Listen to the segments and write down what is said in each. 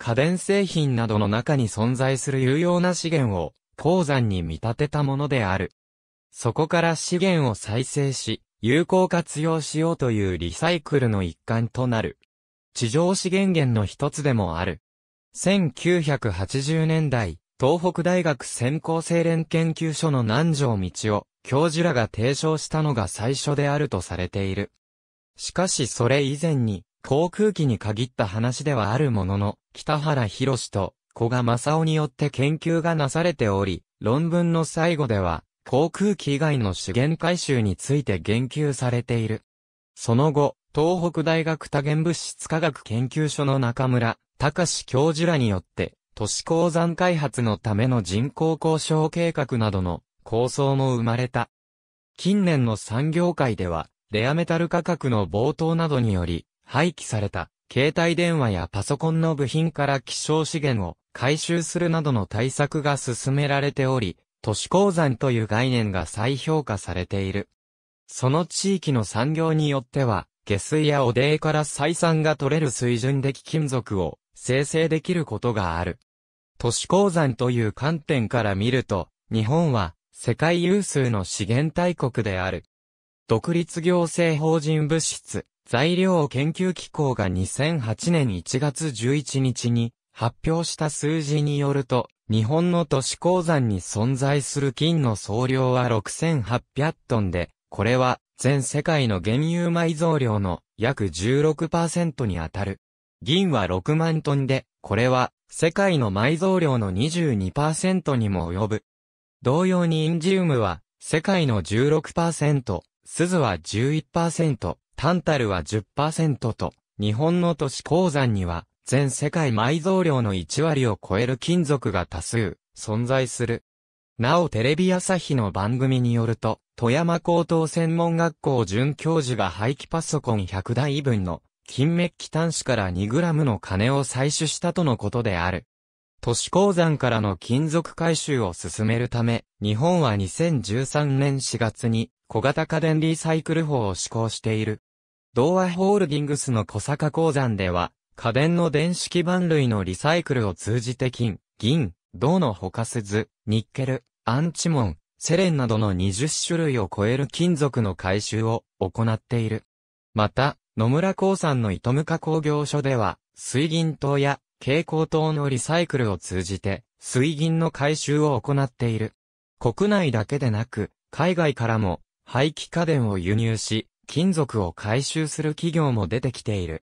家電製品などの中に存在する有用な資源を鉱山に見立てたものである。そこから資源を再生し、有効活用しようというリサイクルの一環となる。地上資源源の一つでもある。1980年代、東北大学専攻精錬研究所の南条道夫教授らが提唱したのが最初であるとされている。しかしそれ以前に、航空機に限った話ではあるものの、北原博と古賀正夫によって研究がなされており、論文の最後では、航空機以外の資源回収について言及されている。その後、東北大学多元物質科学研究所の中村、隆教授らによって、都市鉱山開発のための人口交渉計画などの構想も生まれた。近年の産業界では、レアメタル価格の暴騰などにより、廃棄された携帯電話やパソコンの部品から希少資源を回収するなどの対策が進められており、都市鉱山という概念が再評価されている。その地域の産業によっては、下水や汚泥から採算が取れる水準的金属を生成できることがある。都市鉱山という観点から見ると、日本は世界有数の資源大国である。独立行政法人物質、材料研究機構が2008年1月11日に発表した数字によると、日本の都市鉱山に存在する金の総量は6800トンで、これは全世界の原油埋蔵量の約16%にあたる。銀は6万トンで、これは世界の埋蔵量の22%にも及ぶ。同様にインジウムは世界の16%、鈴は11%、タンタルは10%と、日本の都市鉱山には、全世界埋蔵量の1割を超える金属が多数、存在する。なおテレビ朝日の番組によると、富山高等専門学校准教授が廃棄パソコン100台分の金メッキ端子から2 g の金を採取したとのことである。都市鉱山からの金属回収を進めるため、日本は2013年4月に小型家電リサイクル法を施行している。童話ホールディングスの小坂鉱山では、家電の電子基板類のリサイクルを通じて金、銀、銅のほかすず、ニッケル、アンチモン、セレンなどの20種類を超える金属の回収を行っている。また、野村鉱山の糸無加工業所では、水銀灯や蛍光灯のリサイクルを通じて、水銀の回収を行っている。国内だけでなく、海外からも、廃棄家電を輸入し、金属を回収する企業も出てきている。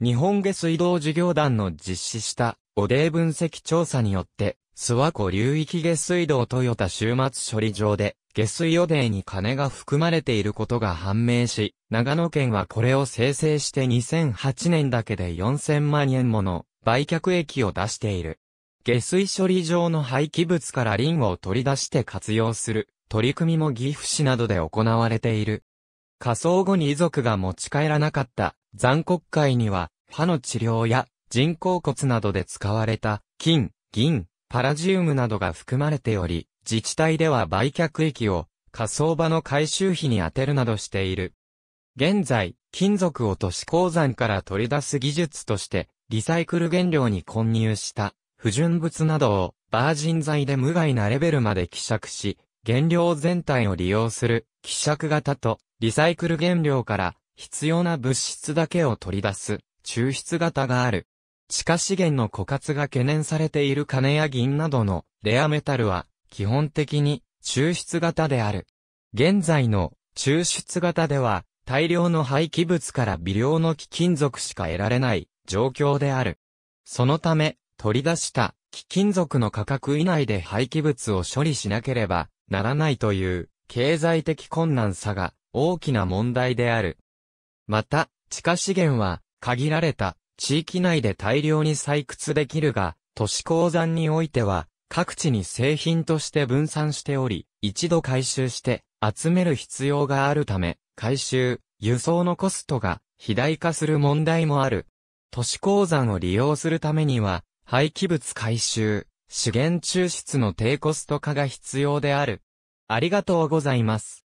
日本下水道事業団の実施した汚泥分析調査によって、諏訪湖流域下水道豊田終末処理場で下水汚泥に金が含まれていることが判明し、長野県はこれを生成して2008年だけで4000万円もの売却益を出している。下水処理場の廃棄物からリンを取り出して活用する取り組みも岐阜市などで行われている。火葬後に遺族が持ち帰らなかった残酷会には、歯の治療や人工骨などで使われた金、銀、パラジウムなどが含まれており、自治体では売却益を火葬場の改修費に充てるなどしている。現在、金属を都市鉱山から取り出す技術として、リサイクル原料に混入した不純物などをバージン剤で無害なレベルまで希釈し、原料全体を利用する希釈型とリサイクル原料から必要な物質だけを取り出す抽出型がある。地下資源の枯渇が懸念されている金や銀などのレアメタルは基本的に抽出型である。現在の抽出型では大量の廃棄物から微量の貴金属しか得られない状況である。そのため取り出した貴金属の価格以内で廃棄物を処理しなければならないという経済的困難さが大きな問題である。また、地下資源は限られた地域内で大量に採掘できるが、都市鉱山においては各地に製品として分散しており、一度回収して集める必要があるため、回収、輸送のコストが肥大化する問題もある。都市鉱山を利用するためには、廃棄物回収、資源抽出の低コスト化が必要である。ありがとうございます。